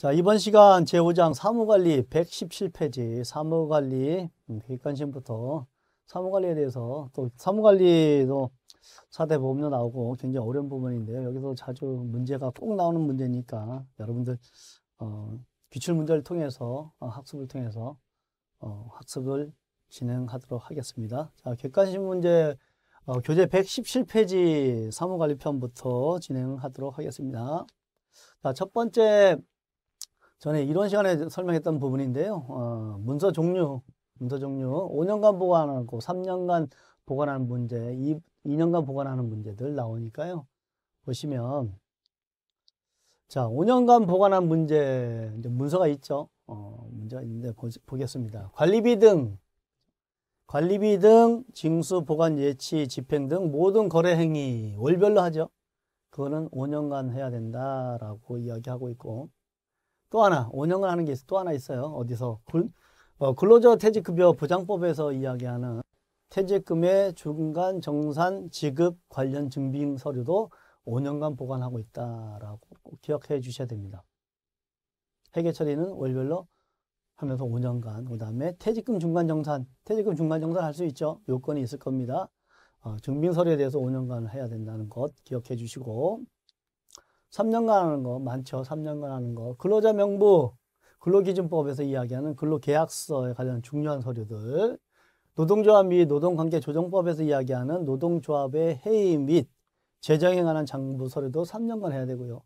자, 이번 시간 제5장 사무관리 117페이지 사무관리 기관심부터 음, 사무관리에 대해서 또 사무관리도 4대 보험료 나오고 굉장히 어려운 부분인데요. 여기서 자주 문제가 꼭 나오는 문제니까 여러분들 어, 기출 문제를 통해서 어, 학습을 통해서 어, 학습을 진행하도록 하겠습니다. 자, 객관식 문제 어, 교재 117페이지 사무관리 편부터 진행하도록 하겠습니다. 자, 첫 번째 전에 이런 시간에 설명했던 부분인데요. 어, 문서 종류, 문서 종류, 5년간 보관하고 3년간 보관하는 문제, 2, 2년간 보관하는 문제들 나오니까요. 보시면 자, 5년간 보관한 문제, 문서가 있죠. 어, 문제가 있는데 보, 겠습니다 관리비 등, 관리비 등, 징수, 보관, 예치, 집행 등 모든 거래 행위 월별로 하죠. 그거는 5년간 해야 된다라고 이야기하고 있고, 또 하나 원형을 하는 게 또 하나 있어요. 어디서 글, 어, 근로자 퇴직급여 보장법에서 이야기하는 퇴직금의 중간 정산 지급 관련 증빙 서류도 5년간 보관하고 있다라고 기억해 주셔야 됩니다. 회계 처리는 월별로 하면서 5년간 그 다음에 퇴직금 중간 정산 퇴직금 중간 정산 할 수 있죠. 요건이 있을 겁니다. 어, 증빙 서류에 대해서 5년간 해야 된다는 것 기억해 주시고 3년간 하는 거 많죠. 3년간 하는 거. 근로자 명부, 근로기준법에서 이야기하는 근로계약서에 관련 중요한 서류들. 노동조합 및 노동관계조정법에서 이야기하는 노동조합의 회의 및 재정에 관한 장부 서류도 3년간 해야 되고요.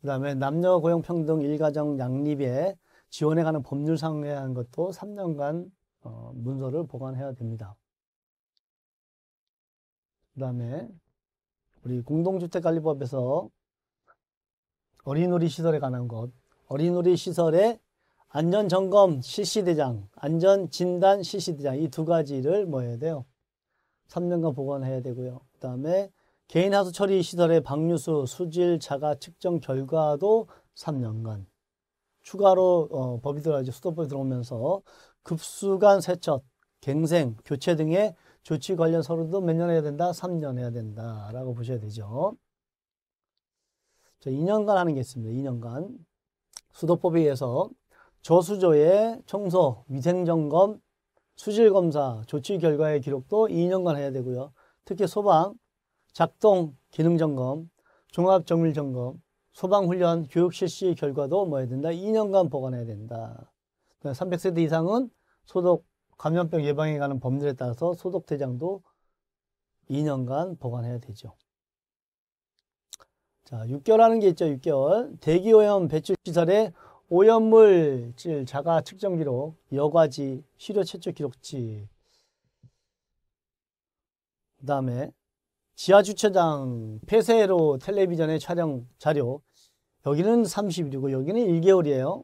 그 다음에 남녀 고용평등 일가정 양립에 지원에 관한 법률상에 관한 것도 3년간 어, 문서를 보관해야 됩니다. 그 다음에 우리 공동주택관리법에서 어린우리 시설에 관한 것, 어린우리 시설의 안전점검 실시대장, 안전진단 실시대장 이 두 가지를 뭐 해야 돼요? 3년간 보관해야 되고요. 그 다음에 개인하수 처리 시설의 방류수, 수질, 자가 측정 결과도 3년간. 추가로 어, 법이 들어가죠. 수도법이 들어오면서 급수간 세척, 갱생, 교체 등의 조치 관련 서류도 몇 년 해야 된다? 3년 해야 된다라고 보셔야 되죠. 저 2년간 하는 게 있습니다. 2년간. 수도법에 의해서 저수조의 청소, 위생점검, 수질검사, 조치 결과의 기록도 2년간 해야 되고요. 특히 소방, 작동, 기능점검, 종합정밀점검, 소방훈련, 교육 실시 결과도 뭐 해야 된다? 2년간 보관해야 된다. 300세대 이상은 소독, 감염병 예방에 관한 법률에 따라서 소독 대장도 2년간 보관해야 되죠. 자, 6개월하는 게 있죠. 6개월. 대기오염 배출시설에 오염물 질 자가 측정 기록, 여과지, 시료 채취 기록지. 그 다음에 지하 주차장 폐쇄로 텔레비전의 촬영 자료. 여기는 30일이고 여기는 1개월이에요.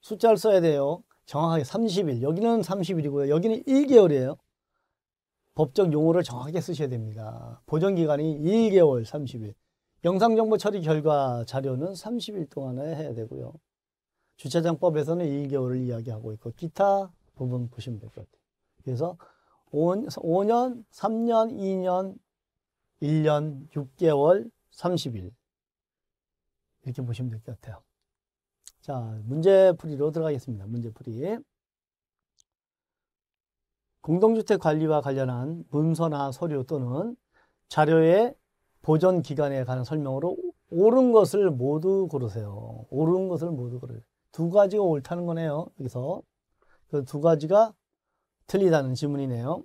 숫자를 써야 돼요. 정확하게 30일. 여기는 30일이고요. 여기는 1개월이에요. 법적 용어를 정확하게 쓰셔야 됩니다. 보정기간이 1개월 30일. 영상정보 처리 결과 자료는 30일 동안에 해야 되고요. 주차장법에서는 1개월을 이야기하고 있고 기타 부분 보시면 될 것 같아요. 그래서 5, 년 3년, 2년, 1년, 6개월, 30일 이렇게 보시면 될 것 같아요. 자, 문제풀이로 들어가겠습니다. 문제풀이. 공동주택 관리와 관련한 문서나 서류 또는 자료의 보존 기간에 관한 설명으로 옳은 것을 모두 고르세요. 옳은 것을 모두 고르세요. 두 가지가 옳다는 거네요. 여기서 그두 가지가 틀리다는 질문이네요자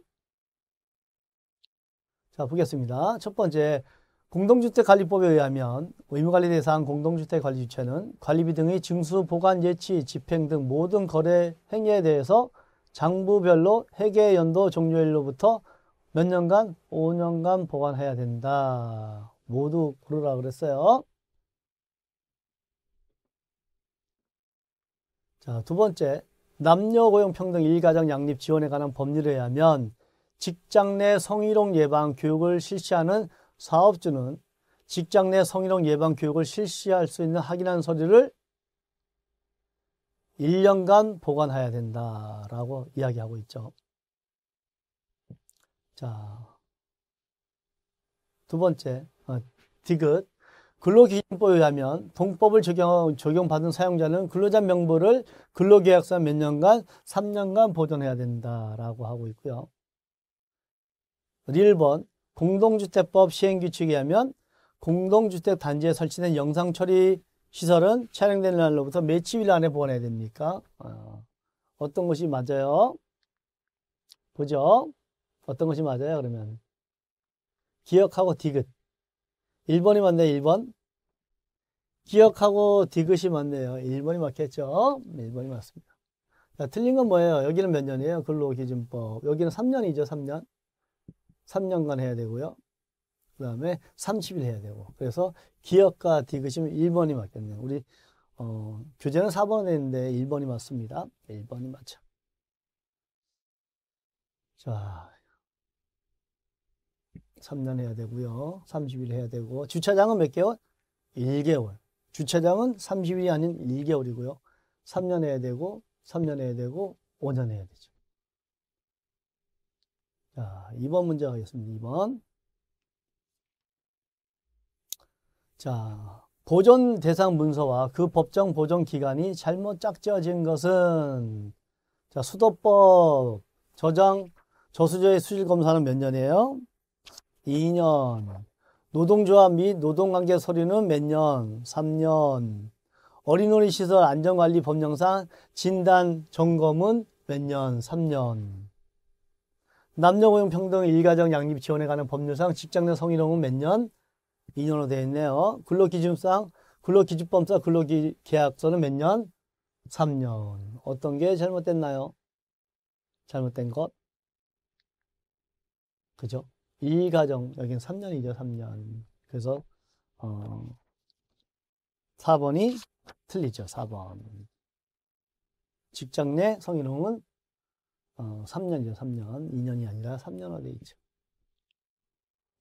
보겠습니다. 첫 번째 공동주택관리법에 의하면 의무관리 대상 공동주택관리 주체는 관리비 등의 증수, 보관, 예치, 집행 등 모든 거래 행위에 대해서 장부별로 회계 연도 종료일로부터 몇 년간? 5년간 보관해야 된다. 모두 고르라 그랬어요. 자, 두 번째. 남녀 고용 평등 일가정 양립 지원에 관한 법률에 의하면 직장 내 성희롱 예방 교육을 실시하는 사업주는 직장 내 성희롱 예방 교육을 실시할 수 있는 확인한 서류를 1년간 보관해야 된다라고 이야기하고 있죠. 자, 두 번째, 어, 디귿. 근로기준법에 의하면 동법을 적용, 적용받은 사용자는 근로자 명부를 근로계약서 몇 년간, 3년간 보존해야 된다라고 하고 있고요. 1번, 공동주택법 시행규칙에 의하면 공동주택 단지에 설치된 영상 처리 시설은 촬영된 날로부터 며칠 안에 보관해야 됩니까? 아, 어떤 것이 맞아요? 보죠. 어떤 것이 맞아요? 그러면 기억하고 디귿. 1번이 맞네요. 1번. 기억하고 디귿이 맞네요. 1번이 맞겠죠? 1번이 맞습니다. 자, 틀린 건 뭐예요? 여기는 몇 년이에요? 근로기준법. 여기는 3년이죠. 3년. 3년간 해야 되고요. 그 다음에 30일 해야 되고 그래서 기억과 디귿이면 1번이 맞겠네요. 우리 어, 교재는 4번에 있는데 1번이 맞습니다. 1번이 맞죠. 자, 3년 해야 되고요. 30일 해야 되고 주차장은 몇 개월? 1개월. 주차장은 30일이 아닌 1개월이고요. 3년 해야 되고 3년 해야 되고 5년 해야 되죠. 자, 2번 문제 가겠습니다. 2번. 자, 보존 대상 문서와 그 법정 보존 기간이 잘못 짝지어진 것은 자, 수도법 저장 저수조의 수질 검사는 몇 년이에요? 2년. 노동조합 및 노동관계 서류는 몇 년? 3년. 어린어리 시설 안전관리 법령상 진단 점검은 몇 년? 3년. 남녀고용 평등 일가정 양립 지원에 관한 법률상 직장 내 성희롱은 몇 년? 2년으로 되어 있네요. 근로기준상, 근로기준법상 근로계약서는 몇 년? 3년. 어떤 게 잘못됐나요? 잘못된 것? 그죠? 이 가정, 여기 3년이죠, 3년. 그래서, 어, 4번이 틀리죠, 4번. 직장 내 성희롱은 어, 3년이죠, 3년. 2년이 아니라 3년화 돼 있죠.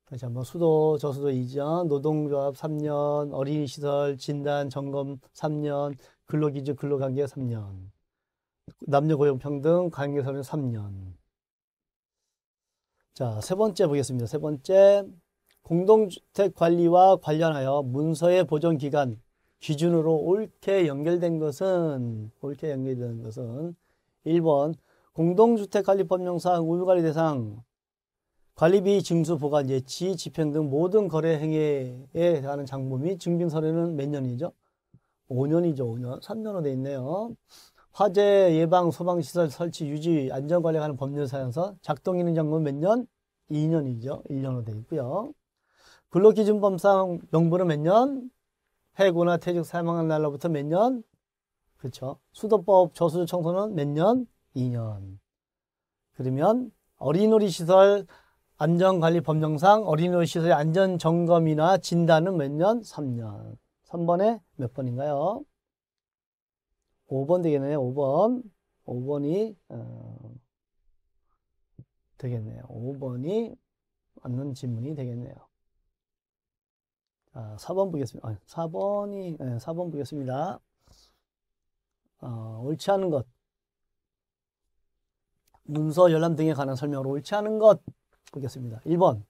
다시 한번 수도 저수도 이전 노동조합 3년, 어린이시설 진단 점검 3년, 근로기준 근로관계 3년, 남녀 고용 평등 관계 설명 3년. 자, 세 번째 보겠습니다. 세 번째 공동주택 관리와 관련하여 문서의 보존 기간 기준으로 옳게 연결된 것은 옳게 연결된 것은 1번 공동주택관리법령상 우유관리 대상 관리비 징수 보관 예치 집행 등 모든 거래 행위에 대한 장부 및 증빙 서류는 몇 년이죠? 5년이죠. 5년. 3년으로 돼 있네요. 화재 예방 소방시설 설치 유지 안전관리 하는 법률 사용서 작동이는 장부 몇 년? 2년이죠. 1년으로 돼 있고요. 근로기준법상 명분은 몇 년? 해고나 퇴직 사망한 날로부터 몇 년? 그렇죠. 수도법 저수 지 청소는 몇 년? 2년. 그러면 어린이놀이 시설 안전관리법령상 어린이로 시설의 안전점검이나 진단은 몇 년? 3년. 3번에 몇 번인가요? 5번 되겠네요. 5번. 5번이 어, 되겠네요. 5번이 맞는 질문이 되겠네요. 아, 4번 보겠습니다. 아, 4번이 네, 4번 보겠습니다. 어, 옳지 않은 것 문서 열람 등에 관한 설명으로 옳지 않은 것 보겠습니다. 1번.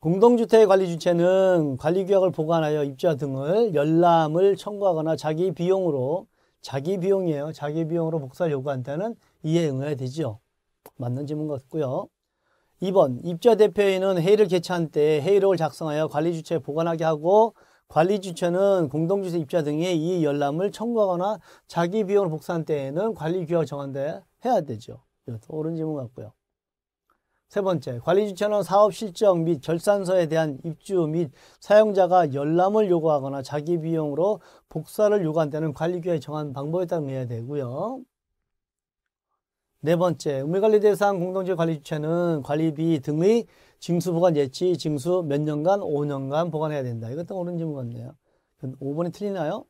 공동주택 관리 주체는 관리규약을 보관하여 입주자 등을 열람을 청구하거나 자기 비용으로 자기 비용이에요. 자기 비용으로 복사를 요구한 다는 이에 응해야 되지요. 맞는 질문 같고요. 2번 입주자 대표회의는 회의를 개최한 때 회의록을 작성하여 관리 주체에 보관하게 하고 관리 주체는 공동주택 입주자 등의 이 열람을 청구하거나 자기 비용을 복사한 때에는 관리 규약 을 정한 데 해야 되죠. 이것도 옳은 질문 같고요. 세 번째, 관리주체는 사업 실적 및 결산서에 대한 입주 및 사용자가 열람을 요구하거나 자기 비용으로 복사를 요구한 때는 관리규에 정한 방법에 따라 해야 되고요. 네 번째, 의무관리 대상 공동체 관리 주체는 관리비 등의 징수 보관 예치, 징수 몇 년간, 5년간 보관해야 된다. 이것도 옳은 질문같네요 5번이 틀리나요?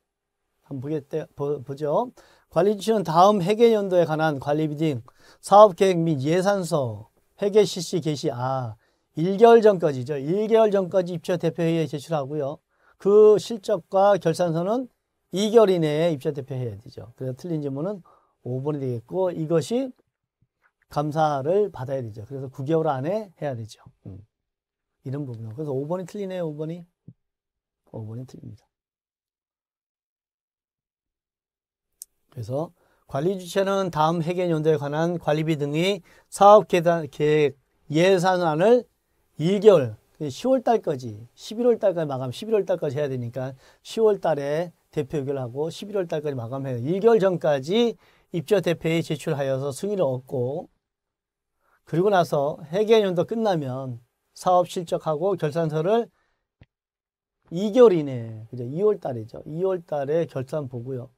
한번 보겠대, 보, 보죠. 관리 주체는 다음 회계 연도에 관한 관리비 등 사업 계획 및 예산서, 회계 실시 개시 아 1개월 전까지죠. 1개월 전까지 입주자 대표회의에 제출하고요. 그 실적과 결산서는 2개월 이내에 입주자 대표회의에 되죠. 그래서 틀린 질문은 5번이 되겠고 이것이 감사를 받아야 되죠. 그래서 9개월 안에 해야 되죠. 음. 이런 부분. 그래서 5번이 틀리네요. 5번이. 5번이 틀립니다. 그래서 관리 주체는 다음 회계연도에 관한 관리비 등의 사업 계획 단계 예산안을 1개월 10월 그 달까지, 11월 달까지 마감, 11월 달까지 해야 되니까 10월 달에 대표 의결하고 11월 달까지 마감해요. 1개월 전까지 입주 대표에 제출하여서 승인을 얻고 그리고 나서 회계연도 끝나면 사업 실적하고 결산서를 2개월 이내에, 그죠? 2월 달이죠. 2월 달에 결산 보고요.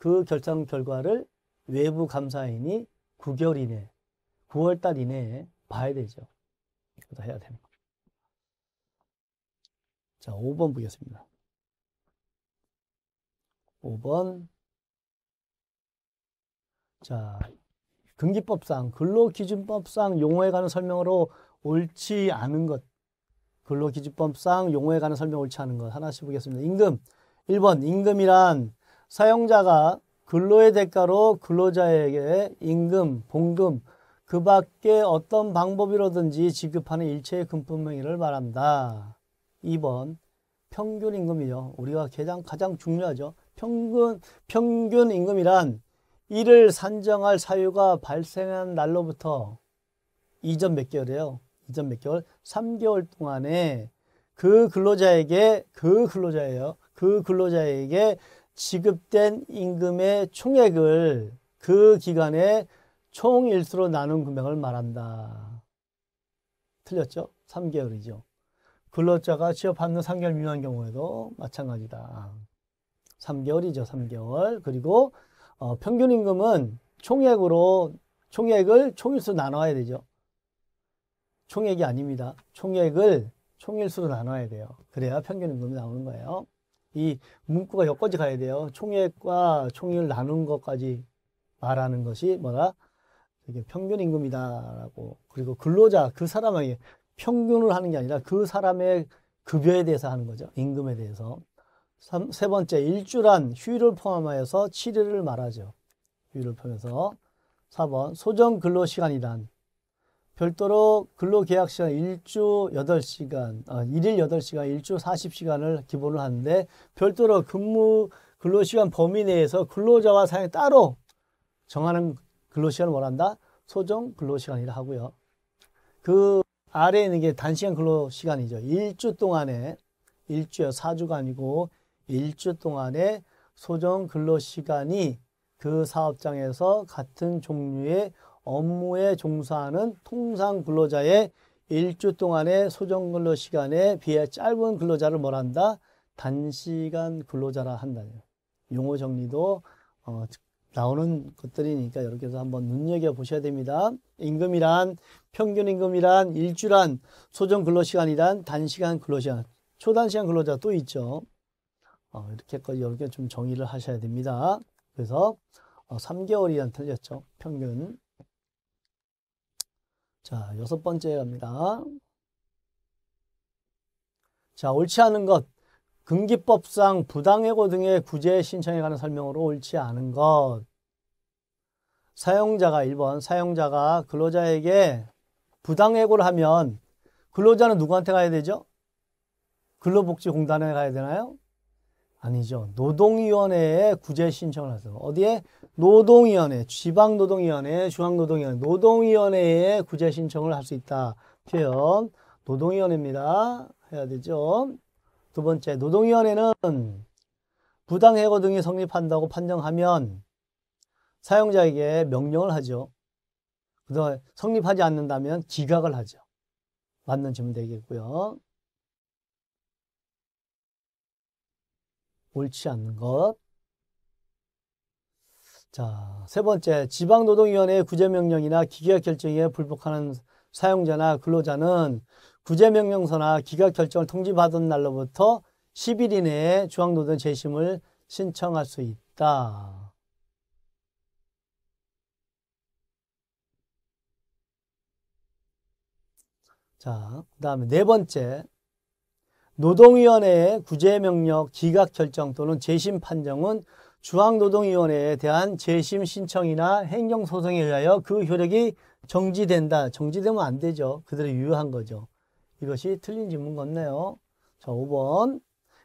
그결정 결과를 외부 감사인이 9개월 이내, 9월 달 이내에 봐야 되죠. 그다 해야 되는 거 자, 5번 보겠습니다. 5번. 자, 등기법상, 근로기준법상 용어에 관한 설명으로 옳지 않은 것. 근로기준법상 용어에 관한 설명 옳지 않은 것. 하나씩 보겠습니다. 임금. 1번. 임금이란 사용자가 근로의 대가로 근로자에게 임금, 봉금, 그 밖에 어떤 방법이라든지 지급하는 일체의 금품 행위를 말한다. 2번 평균 임금이죠. 우리가 가장, 가장 중요하죠. 평균, 평균 임금이란 이를 산정할 사유가 발생한 날로부터 이전 몇 개월이에요. 이전 몇 개월? 3개월 동안에 그 근로자에게, 그 근로자예요. 그 근로자에게 지급된 임금의 총액을 그 기간에 총일수로 나눈 금액을 말한다. 틀렸죠? 3개월이죠. 근로자가 취업하는 3개월 미만인 경우에도 마찬가지다. 3개월이죠. 3개월. 그리고 어, 평균 임금은 총액으로 총액을 총일수로 나눠야 되죠. 총액이 아닙니다. 총액을 총일수로 나눠야 돼요. 그래야 평균 임금이 나오는 거예요. 이 문구가 여기까지 가야 돼요. 총액과 총액을 나눈 것까지 말하는 것이 뭐라? 이게 평균 임금이다라고. 그리고 근로자 그 사람에게 평균을 하는 게 아니라 그 사람의 급여에 대해서 하는 거죠. 임금에 대해서. 삼, 세 번째, 일주란 휴일을 포함하여서 7일을 말하죠. 휴일을 포함해서. 4번, 소정 근로 시간이란 별도로 근로계약시간 1주 8시간, 1일 아, 8시간, 1주 40시간을 기본으로 하는데 별도로 근무 근로시간 범위 내에서 근로자와 사용 따로 정하는 근로시간을 원한다. 소정 근로시간이라 하고요. 그 아래에 있는 게 단시간 근로시간이죠. 1주 동안에 1주에 4주가 아니고 1주 동안에 소정 근로시간이 그 사업장에서 같은 종류의 업무에 종사하는 통상 근로자의 일주 동안의 소정 근로 시간에 비해 짧은 근로자를 뭐한다 단시간 근로자라 한다. 용어 정리도 어, 나오는 것들이니까 이렇게 해서 한번 눈여겨 보셔야 됩니다. 임금이란 평균 임금이란 일주란 소정 근로 시간이란 단시간 근로 시간 초단시간 근로자 또 있죠. 어, 이렇게까지 이렇게 좀 정의를 하셔야 됩니다. 그래서 어, 3개월이란 틀렸죠. 평균. 자, 여섯 번째 갑니다. 자, 옳지 않은 것. 금기법상 부당해고 등의 구제 신청에 관한 설명으로 옳지 않은 것. 사용자가 1번 사용자가 근로자에게 부당해고를 하면 근로자는 누구한테 가야 되죠? 근로복지공단에 가야 되나요? 아니죠. 노동위원회에 구제 신청을 하세요. 어디에 노동위원회, 지방노동위원회, 중앙노동위원회, 노동위원회에 구제 신청을 할 수 있다. 표현 노동위원회입니다. 해야 되죠. 두 번째 노동위원회는 부당해고 등이 성립한다고 판정하면 사용자에게 명령을 하죠. 그래서 성립하지 않는다면 지각을 하죠. 맞는 질문 되겠고요. 옳지 않는 것. 자, 세 번째, 지방노동위원회의 구제명령이나 기계결정에 불복하는 사용자나 근로자는 구제명령서나 기각결정을 통지받은 날로부터 10일 이내에 중앙노동 재심을 신청할 수 있다. 자, 그 다음에 네 번째, 노동위원회의 구제명령 기각 결정 또는 재심 판정은 중앙노동위원회에 대한 재심 신청이나 행정소송에 의하여 그 효력이 정지된다. 정지되면 안 되죠. 그대로 유효한 거죠. 이것이 틀린 질문 같네요. 자, 5번.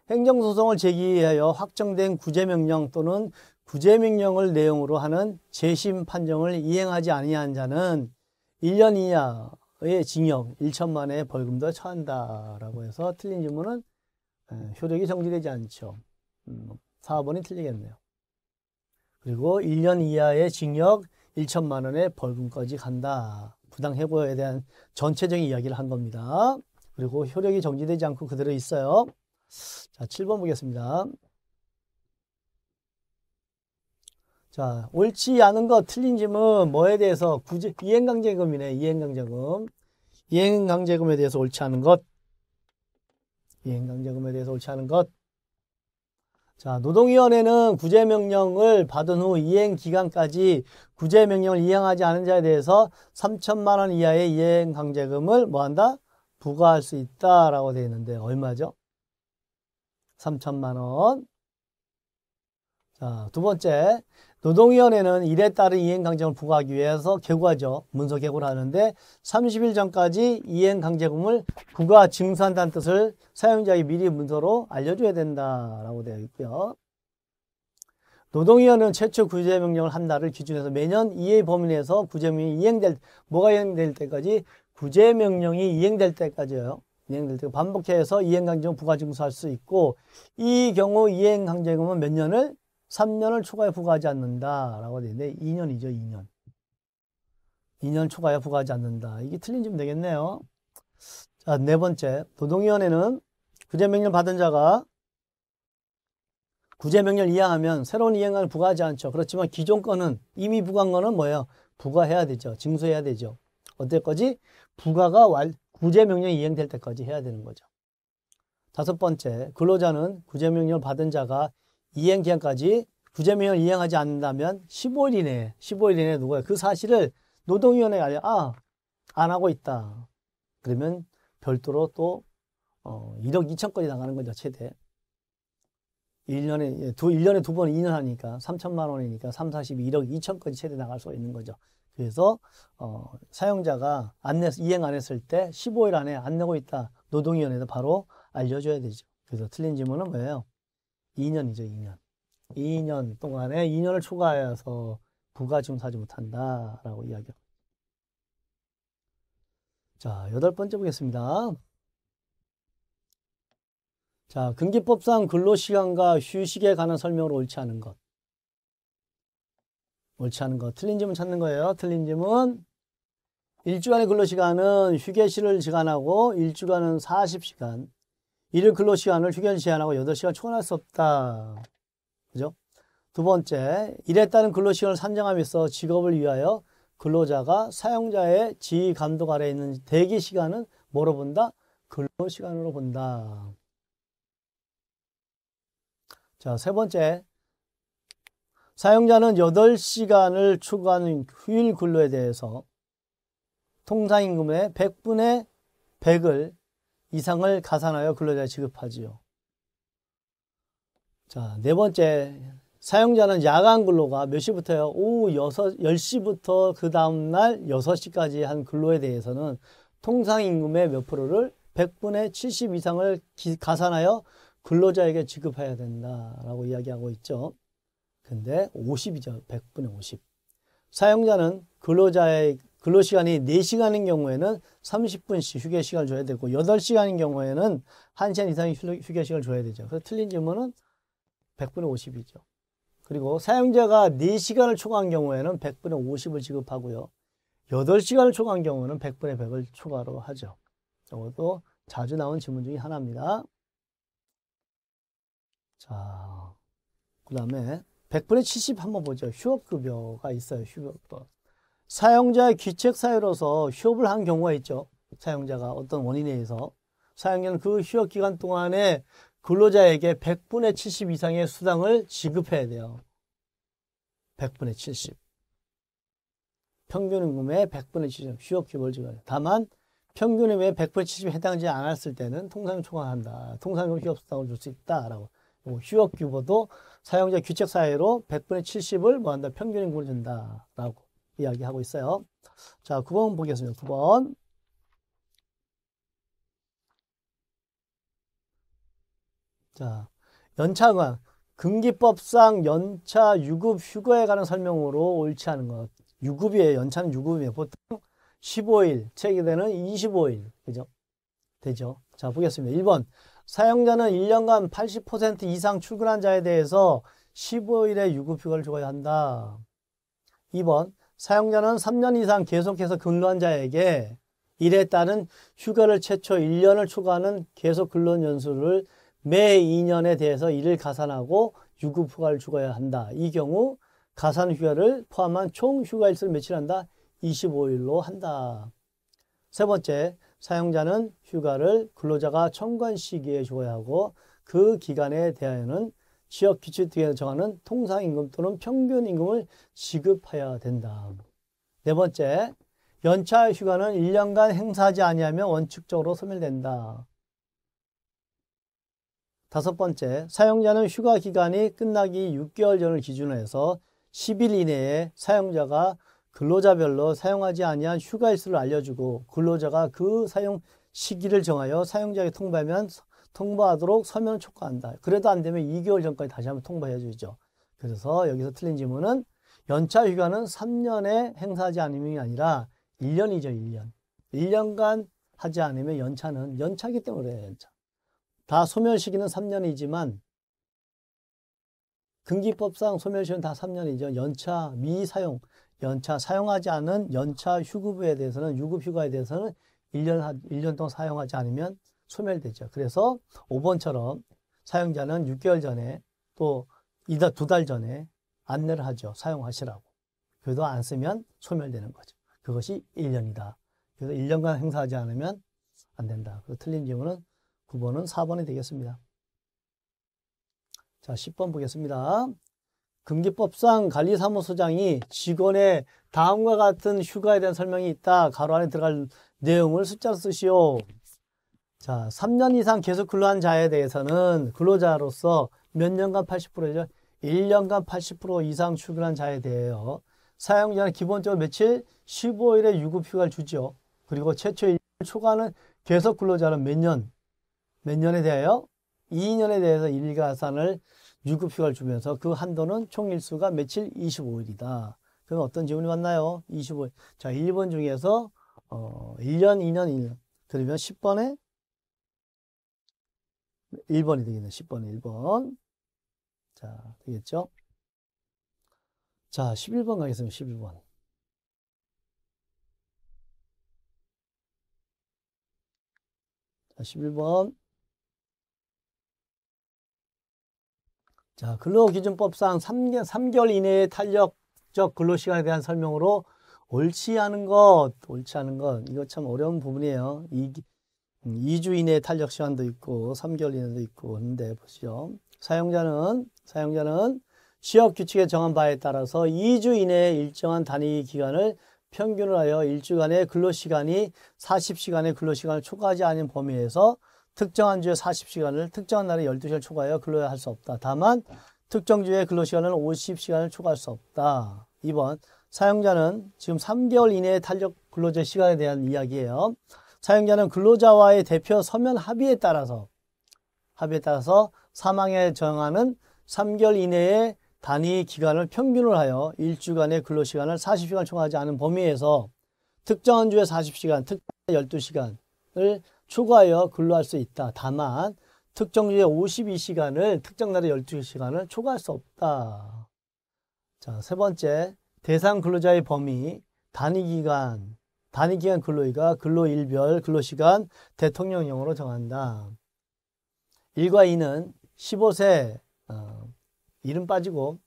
행정소송을 제기하여 확정된 구제명령 또는 구제명령을 내용으로 하는 재심 판정을 이행하지 아니한 자는 1년 이하 의 징역 1천만의 벌금도 처한다라고 해서 틀린 질문은 예, 효력이 정지되지 않죠. 음, 4번이 뭐, 틀리겠네요. 그리고 1년 이하의 징역 1천만 원의 벌금까지 간다. 부당해고에 대한 전체적인 이야기를 한 겁니다. 그리고 효력이 정지되지 않고 그대로 있어요. 자, 7번 보겠습니다. 자, 옳지 않은 것, 틀린 짐은 뭐에 대해서 굳이 이행강제금이네. 이행강제금. 이행강제금에 대해서 옳지 않은 것. 이행강제금에 대해서 옳지 않은 것. 자, 노동위원회는 구제명령을 받은 후 이행기간까지 구제명령을 이행하지 않은 자에 대해서 3천만 원 이하의 이행강제금을 뭐한다? 부과할 수 있다라고 되어 있는데 얼마죠? 3천만 원. 자, 두 번째, 노동위원회는 일에 따른 이행강제금을 부과하기 위해서 개구하죠. 문서 개구를 하는데 30일 전까지 이행강제금을 부과 증산한다는 뜻을 사용자에게 미리 문서로 알려줘야 된다라고 되어 있고요. 노동위원회는 최초 구제명령을 한 날을 기준해서 매년 이해 범위 내에서 구제명령이 이행될 뭐가 이행될 때까지 구제명령이 이행될 때까지요. 이행될 때 반복해서 이행강제금 부과 증수할 수 있고 이 경우 이행강제금은 몇 년을 3년을 초과해 부과하지 않는다라고 되어 있는데 2년이죠, 2년. 2년 초과해 부과하지 않는다. 이게 틀린 점 되겠네요. 자, 네 번째. 노동위원회는 구제명령 받은 자가 구제명령 이행하면 새로운 이행을 부과하지 않죠. 그렇지만 기존 건은 이미 부과한 거는 뭐예요? 부과해야 되죠. 징수해야 되죠. 어때까지? 부과가 완, 구제명령 이행될 이 때까지 해야 되는 거죠. 다섯 번째, 근로자는 구제명령 을 받은 자가 이행 기한까지 구제명령을 이행하지 않는다면 15일 이내에 15일 이내에 누가 그 사실을 노동위원회에 알려 아안 하고 있다. 그러면 별도로 또 어, 1억 2천 건이 나가는 거죠 최대. 1년에 예, 두 1년에 두번 2년 하니까 3천만 원이니까 3, 41억 2천 건이 최대 나갈 수가 있는 거죠. 그래서 어, 사용자가 안 내, 이행 안 했을 때 15일 안에 안 내고 있다. 노동위원회에서 바로 알려줘야 되죠. 그래서 틀린 지문은 뭐예요? 2년이죠, 2년. 2년 동안에 2년을 초과해서 부가 증금 사지 못한다라고 이야기합니다. 자, 여덟 번째 보겠습니다. 자, 금기법상 근로시간과 휴식에 관한 설명으로 옳지 않은 것. 옳지 않은 것. 틀린 점은 찾는 거예요. 틀린 점은 일주간의 근로시간은 휴게실을 지간하고 일주간은 40시간, 일일 근로 시간을 휴견 시한하고 8시간 초과할 수 없다. 그죠? 두 번째, 일에 따른 근로 시간을 산정함에서 직업을 위하여 근로자가 사용자의 지휘 감독 아래에 있는 대기 시간은 뭐로 본다? 근로 시간으로 본다. 자, 세 번째. 사용자는 8시간을 추구하는 휴일 근로에 대해서 통상임금의 100분의 100을 이상을 가산하여 근로자에 지급하지요. 자, 네 번째. 사용자는 야간 근로가 몇 시부터요? 오후 6, 10시부터 그 다음날 6시까지 한 근로에 대해서는 통상 임금의 몇 프로를 100분의 70 이상을 기, 가산하여 근로자에게 지급해야 된다라고 이야기하고 있죠. 근데 50이죠. 100분의 50. 사용자는 근로자의 근로시간이 4시간인 경우에는 30분씩 휴게시간을 줘야 되고 8시간인 경우에는 1시간 이상의 휴게시간을 줘야 되죠. 그래서 틀린 질문은 100분의 50이죠. 그리고 사용자가 4시간을 초과한 경우에는 100분의 50을 지급하고요. 8시간을 초과한 경우는 100분의 100을 초과로 하죠. 이것도 자주 나온 질문 중에 하나입니다. 자, 그 다음에 100분의 70 한번 보죠. 휴업급여가 있어요. 휴업급 여 사용자의 귀책 사유로서 휴업을 한 경우가 있죠. 사용자가 어떤 원인에 의해서 사용자는 그 휴업 기간 동안에 근로자에게 100분의 70 이상의 수당을 지급해야 돼요. 100분의 70. 평균 임금의 100분의 70 휴업 기벌 지급. 다만 평균 임금의 100분의 70에 해당하지 않았을 때는 통상 초과한다. 통상적 휴업 수당을 줄 수 있다라고. 휴업 규보도 사용자 규책 사회로 100분의 70을 뭐한다 평균 임금을 준다라고. 이야기하고 있어요. 자, 9번 보겠습니다. 9번. 자, 연차응 금기법상 연차, 유급, 휴거에 관한 설명으로 옳지 않은 것. 유급이에요. 연차는 유급이에요. 보통 15일, 책이 되는 25일. 그죠? 되죠. 자, 보겠습니다. 1번. 사용자는 1년간 80% 이상 출근한 자에 대해서 15일의 유급휴가를 주어야 한다. 2번. 사용자는 3년 이상 계속해서 근로한 자에게 일에 따른 휴가를 최초 1년을 초과하는 계속 근로 연수를 매 2년에 대해서 이를 가산하고 유급 휴가를 주어야 한다. 이 경우 가산 휴가를 포함한 총 휴가 일수를 며칠 한다? 25일로 한다. 세 번째, 사용자는 휴가를 근로자가 청관 시기에 줘야 하고 그 기간에 대하여는 지역 기초주택에 정하는 통상임금 또는 평균임금을 지급해야 된다. 네 번째, 연차 휴가는 1년간 행사하지 아니하면 원칙적으로 소멸된다. 다섯 번째, 사용자는 휴가 기간이 끝나기 6개월 전을 기준으로 해서 10일 이내에 사용자가 근로자별로 사용하지 아니한 휴가일수를 알려주고 근로자가 그 사용 시기를 정하여 사용자에게 통보하면 통보하도록 서면을 촉구한다. 그래도 안 되면 2개월 전까지 다시 한번 통보해 주죠. 그래서 여기서 틀린 질문은 연차 휴가는 3년에 행사하지 않으면이 아니라 1년이죠, 1년. 1년간 하지 않으면 연차는 연차기 때문에 그래요, 연차. 다 소멸 시기는 3년이지만 금기법상 소멸 시기는 다 3년이죠. 연차 미사용, 연차 사용하지 않은 연차 휴급에 대해서는 유급 휴가에 대해서는 1년 1년 동안 사용하지 않으면 소멸되죠. 그래서 5번처럼 사용자는 6개월 전에 또 이달 두달 전에 안내를 하죠. 사용하시라고. 그래도 안 쓰면 소멸되는 거죠. 그것이 1년이다. 그래서 1년간 행사하지 않으면 안 된다. 그래서 틀린 경우는 9번은 4번이 되겠습니다. 자, 10번 보겠습니다. 금기법상 관리사무소장이 직원의 다음과 같은 휴가에 대한 설명이 있다. 가로 안에 들어갈 내용을 숫자로 쓰시오. 자, 3년 이상 계속 근로한 자에 대해서는 근로자로서 몇 년간 80%죠? 1년간 80% 이상 출근한 자에 대해요. 사용자는 기본적으로 며칠? 15일의 유급휴가를 주죠. 그리고 최초 1년 초과는 계속 근로자는 몇 년? 몇 년에 대하여? 2년에 대해서 일가산을 유급휴가를 주면서 그 한도는 총 일수가 며칠? 25일이다. 그럼 어떤 지문이 맞나요? 25일. 자, 1번 중에서 어, 1년, 2년, 1년. 그러면 10번에 1번이 되겠네. 10번에 1번. 자, 되겠죠? 자, 11번 가겠습니다. 11번. 자, 11번. 자, 근로기준법상 3개, 3개월 이내의 탄력적 근로시간에 대한 설명으로 옳지 않은 것, 옳지 않은 것, 이거 참 어려운 부분이에요. 이, 2주 음, 이내 탄력 시간도 있고 3개월 이내도 있고 근데 보시죠. 사용자는 사용자는 취업 규칙에 정한 바에 따라서 2주 이내에 일정한 단위 기간을 평균을 하여 일주간의 근로시간이 40시간의 근로시간을 초과하지 않은 범위에서 특정한 주에 40시간을 특정한 날에 12시간을 초과하여 근로할 해야수 없다. 다만 특정 주에 근로시간은 50시간을 초과할 수 없다. 2번 사용자는 지금 3개월 이내에 탄력 근로제 시간에 대한 이야기예요. 사용자는 근로자와의 대표 서면 합의에 따라서 합의에 따라서 사망에 정하는 3개월 이내의 단위 기간을 평균을 하여 일주간의 근로시간을 40시간 초과하지 않은 범위에서 특정한 주에 40시간, 특정한 12시간을 초과하여 근로할 수 있다. 다만 특정 주에 52시간을, 특정 날에 12시간을 초과할 수 없다. 자, 세 번째, 대상 근로자의 범위, 단위 기간, 단위기간 근로일가 근로일별 근로시간 대통령령으로 정한다. 1과 2는 15세 어, 이름 빠지고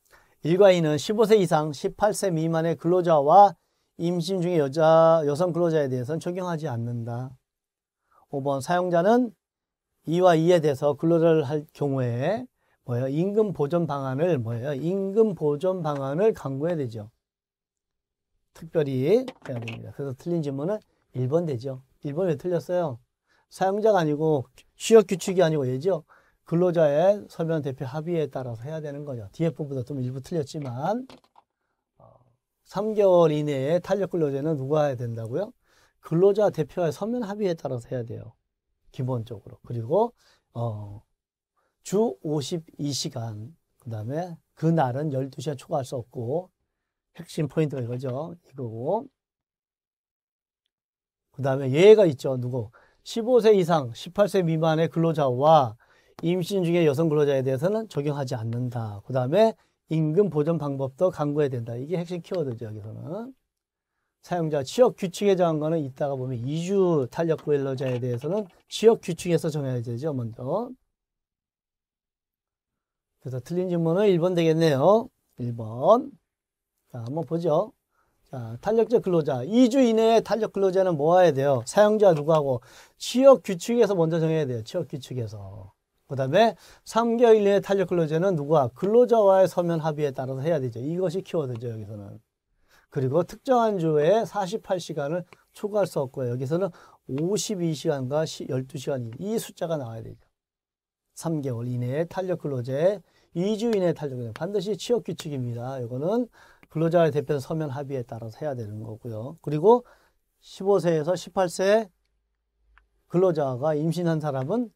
1과 2는 15세 이상 18세 미만의 근로자와 임신 중의 여자, 여성 근로자에 대해서는 적용하지 않는다. 5번 사용자는 2와 2에 대해서 근로자를 할 경우에 뭐예요? 임금 보전 방안을 뭐예요? 임금 보전 방안을 강구해야 되죠. 특별히 해야 됩니다. 그래서 틀린 질문은 1번 되죠. 1번 왜 틀렸어요? 사용자가 아니고 취업 규칙이 아니고 얘죠. 근로자의 서면 대표 합의에 따라서 해야 되는 거죠. 뒤에 보다좀 일부 틀렸지만 3개월 어, 이내에 탄력 근로제는 누가 해야 된다고요? 근로자 대표의 서면 합의에 따라서 해야 돼요. 기본적으로. 그리고 어, 주 52시간 그 다음에 그날은 12시간 초과할 수 없고 핵심 포인트가 이거죠. 이거고. 그 다음에 예가 있죠. 누구? 15세 이상, 18세 미만의 근로자와 임신 중에 여성 근로자에 대해서는 적용하지 않는다. 그 다음에 임금 보전 방법도 강구해야 된다. 이게 핵심 키워드죠. 여기서는. 사용자 지역 규칙에 정한 거는 이따가 보면 이주 탄력 근로자에 대해서는 지역 규칙에서 정해야 되죠. 먼저. 그래서 틀린 질문은 1번 되겠네요. 1번. 자, 한번 보죠. 자, 탄력적 근로자. 2주 이내에 탄력 근로자는 모아야 뭐 돼요. 사용자 누구하고 취업 규칙에서 먼저 정해야 돼요. 취업 규칙에서. 그다음에 3개월 이내에 탄력 근로자는 누구와 근로자와의 서면 합의에 따라서 해야 되죠. 이것이 키워드죠, 여기서는. 그리고 특정한 주에 48시간을 초과할 수 없고요. 여기서는 52시간과 12시간 이 숫자가 나와야 되죠. 3개월 이내에 탄력 근로제, 2주 이내에 탄력 근로제. 반드시 취업 규칙입니다. 이거는 근로자의 대표 서면 합의에 따라서 해야 되는 거고요. 그리고 15세에서 18세 근로자가 임신한 사람은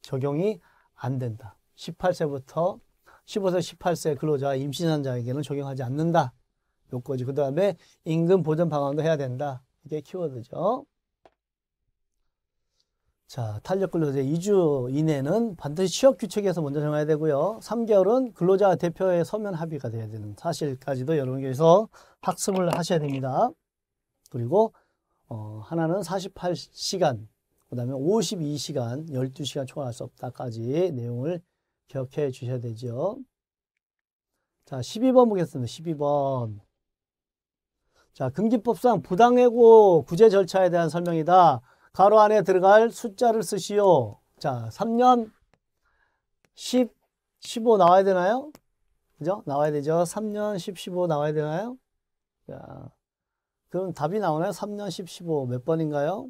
적용이 안 된다. 18세부터 15세, 18세 근로자 임신한 자에게는 적용하지 않는다. 요거지. 그 다음에 임금 보전 방안도 해야 된다. 이게 키워드죠. 자, 탄력 근로제 2주 이내는 반드시 취업 규칙에서 먼저 정해야 되고요. 3개월은 근로자 대표의 서면 합의가 돼야 되는 사실까지도 여러분께서 학습을 하셔야 됩니다. 그리고 어, 하나는 48시간, 그 다음에 52시간, 12시간 초과할 수 없다까지 내용을 기억해 주셔야 되죠. 자, 12번 보겠습니다. 12번. 자, 금기법상 부당해고 구제 절차에 대한 설명이다. 가로 안에 들어갈 숫자를 쓰시오. 자, 3년 10, 15 나와야 되나요? 그죠? 나와야 되죠. 3년 10, 15 나와야 되나요? 자, 그럼 답이 나오나요? 3년 10, 15 몇 번인가요?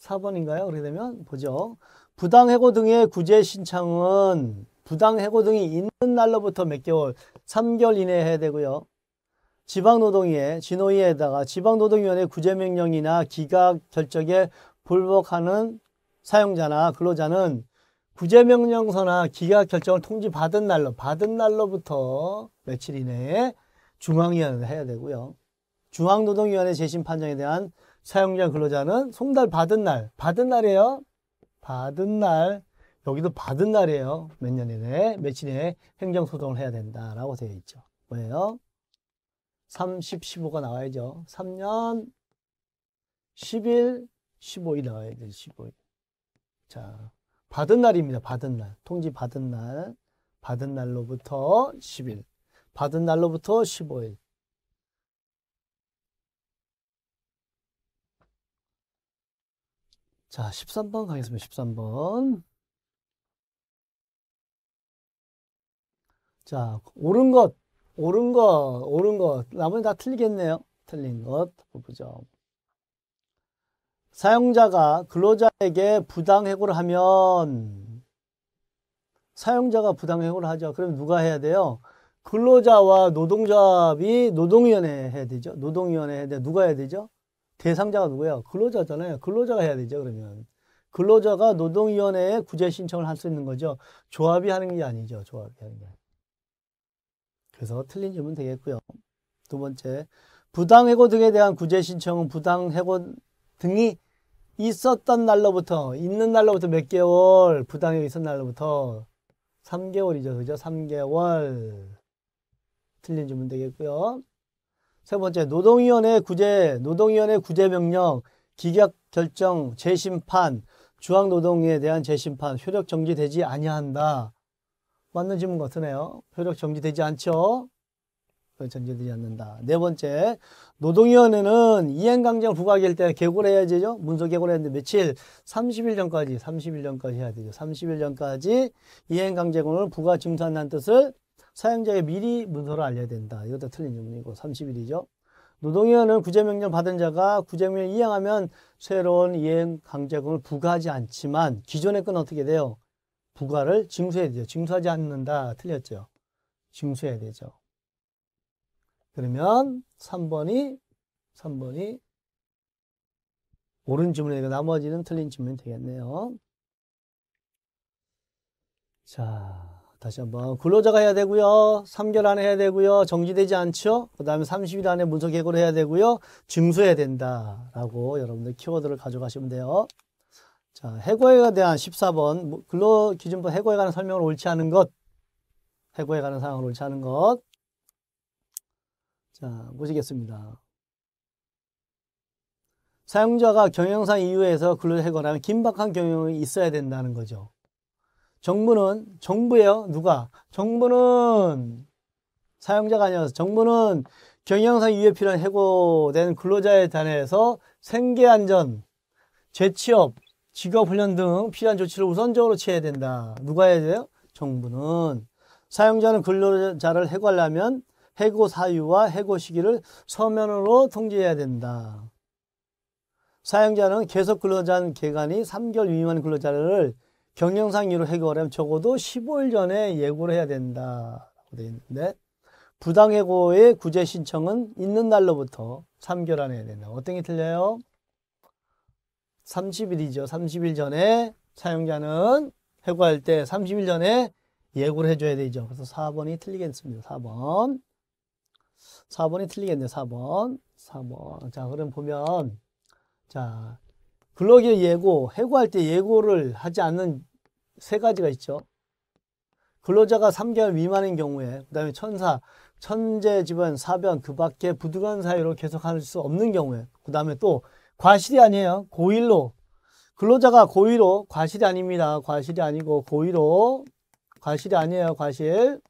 4번인가요? 그렇게 되면 보죠. 부당해고 등의 구제 신청은 부당해고 등이 있는 날로부터 몇 개월, 3개월 이내에 해야 되고요. 지방노동위에 진호위에다가 지방노동위원회 구제명령이나 기각 결정에 불복하는 사용자나 근로자는 구제명령서나 기각 결정을 통지받은 날로 받은 날로부터 며칠 이내에 중앙위원회를 해야 되고요. 중앙노동위원회 재심 판정에 대한 사용자 근로자는 송달 받은 날 받은 날이에요. 받은 날 여기도 받은 날이에요. 몇 년 이내에 며칠 이내에 행정소송을 해야 된다라고 되어 있죠. 뭐예요? 30, 15가 나와야죠. 3년 1 1 15일 나와야 죠 15일. 자, 받은 날입니다. 받은 날. 통지 받은 날. 받은 날로부터 10일. 받은 날로부터 15일. 자, 13번 가겠습니다. 13번. 자, 옳은 것. 옳은 거, 옳은 거. 나머지 다 틀리겠네요. 틀린 것 보죠. 사용자가 근로자에게 부당해고를 하면 사용자가 부당해고를 하죠. 그럼 누가 해야 돼요? 근로자와 노동자합이 노동위원회 해야 되죠. 노동위원회 해야 돼. 누가 해야 되죠? 대상자가 누구예요? 근로자잖아요. 근로자가 해야 되죠. 그러면 근로자가 노동위원회에 구제 신청을 할 수 있는 거죠. 조합이 하는 게 아니죠. 조합이 하는 게. 그래서 틀린 점은 되겠고요. 두 번째, 부당해고 등에 대한 구제 신청은 부당해고 등이 있었던 날로부터 있는 날로부터 몇 개월 부당해고 있었던 날로부터 3개월이죠. 그죠? 3개월 틀린 질문 되겠고요. 세 번째, 노동위원회 구제, 노동위원회 구제명령, 기각 결정, 재심판, 주황노동에 대한 재심판, 효력 정지되지 아니한다. 맞는 질문 같으네요. 효력 정지되지 않죠? 전제되지 않는다. 네 번째, 노동위원회는 이행강정 부각일 때 개고를 해야 되죠. 문서 개고를 했는데 며칠? 30일 전까지, 30일 전까지 해야 되죠. 30일 전까지 이행강제권을 부과 증산한 뜻을 사용자에 게 미리 문서를 알려야 된다. 이것도 틀린 질문이고 30일이죠. 노동위원회는 구제명령 받은 자가 구제명령 이행하면 새로운 이행강제금을 부과하지 않지만 기존의 건 어떻게 돼요? 부과를 징수해야 되죠. 징수하지 않는다. 틀렸죠. 징수해야 되죠. 그러면 3번이 3번이 옳은 지문이니까 나머지는 틀린 지문이 되겠네요. 자, 다시 한번 근로자가 해야 되고요. 3개월 안에 해야 되고요. 정지되지 않죠? 그 다음에 30일 안에 문서 개고를 해야 되고요. 증수해야 된다라고 여러분들 키워드를 가져가시면 돼요. 자, 해고에 대한 14번 뭐, 근로기준법 해고에 관한 설명을 옳지 않은 것 해고에 관한 사항을 옳지 않은 것 자, 보시겠습니다. 사용자가 경영상 이유에서 근로를 해고하면 긴박한 경영이 있어야 된다는 거죠. 정부는 정부예요. 누가? 정부는 사용자가 아니어서 정부는 경영상 이유에 필요한 해고된 근로자에 대해서 생계안전, 재취업, 직업훈련 등 필요한 조치를 우선적으로 취해야 된다. 누가 해야 돼요? 정부는. 사용자는 근로자를 해고하려면 해고 사유와 해고 시기를 서면으로 통지해야 된다. 사용자는 계속 근로자한 기간이 3개월 미만 근로자를 경영상 이유로 해고하려면 적어도 15일 전에 예고를 해야 된다. 고 되어 있는데 부당해고의 구제 신청은 있는 날로부터 3개월 안에 해야 된다. 어떤 게 틀려요? 30일이죠. 30일 전에 사용자는 해고할 때 30일 전에 예고를 해줘야 되죠. 그래서 4번이 틀리겠습니다. 4번. 4번이 틀리겠네요. 4번. 4번. 자, 그럼 보면, 자, 근로기의 예고, 해고할 때 예고를 하지 않는 세 가지가 있죠. 근로자가 3개월 미만인 경우에, 그 다음에 천사, 천재, 집안, 사변, 그 밖에 부득한 사유로 계속할 수 없는 경우에, 그 다음에 또 과실이 아니에요. 고의로 근로자가 고의로 과실이 아닙니다. 과실이 아니고 고의로 과실이 아니에요. 과실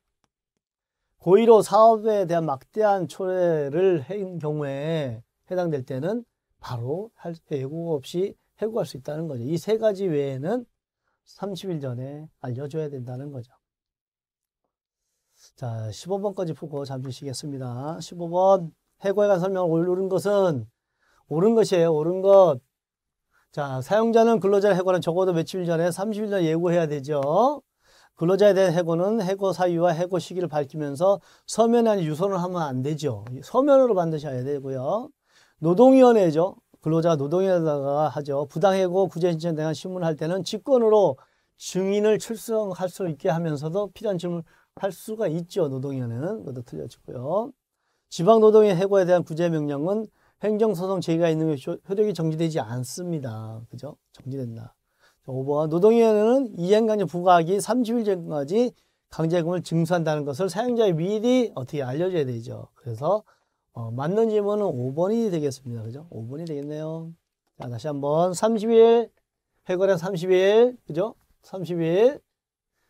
고의로 사업에 대한 막대한 초래를 한 경우에 해당될 때는 바로 할 예고 없이 해고할 수 있다는 거죠. 이 세 가지 외에는 30일 전에 알려줘야 된다는 거죠. 자, 15번까지 보고 잠시 쉬겠습니다. 15번 해고에 관한 설명을 올 옳은 것은 옳은 것이에요. 옳은 것. 자, 사용자는 근로자를 해고는 적어도 며칠 전에 30일 전에 예고해야 되죠. 근로자에 대한 해고는 해고 사유와 해고 시기를 밝히면서 서면에 유선을 하면 안 되죠. 서면으로 반드시 해야 되고요. 노동위원회죠. 근로자 노동위원회가 하죠. 부당해고 구제신청에 대한 신문할 을 때는 직권으로 증인을 출석할 수 있게 하면서도 필요한 질문을 할 수가 있죠. 노동위원회는. 그것도 틀려지고요. 지방노동의 해고에 대한 구제명령은 행정소송 제기가 있는 것이 효력이 정지되지 않습니다. 그죠? 정지된다. 5번 노동위원회는 이행강제 부과하기 30일 전까지 강제금을 증수한다는 것을 사용자에 미리 어떻게 알려줘야 되죠. 그래서 어, 맞는 질문은 5번이 되겠습니다. 그죠? 5번이 되겠네요. 자, 다시 한번 30일 해거량 30일 그죠? 30일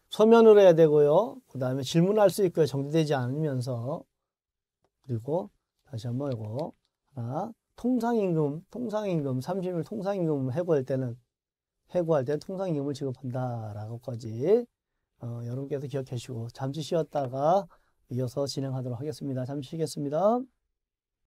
소면으로 해야 되고요. 그 다음에 질문할 수 있고요. 정지되지 않으면서 그리고 다시 한번 이거 아, 통상임금, 통상임금, 30일 통상임금 해고할 때는 해고할 때 통상임금을 지급한다라고까지 어, 여러분께서 기억해 주시고 잠시 쉬었다가 이어서 진행하도록 하겠습니다. 잠시 쉬겠습니다.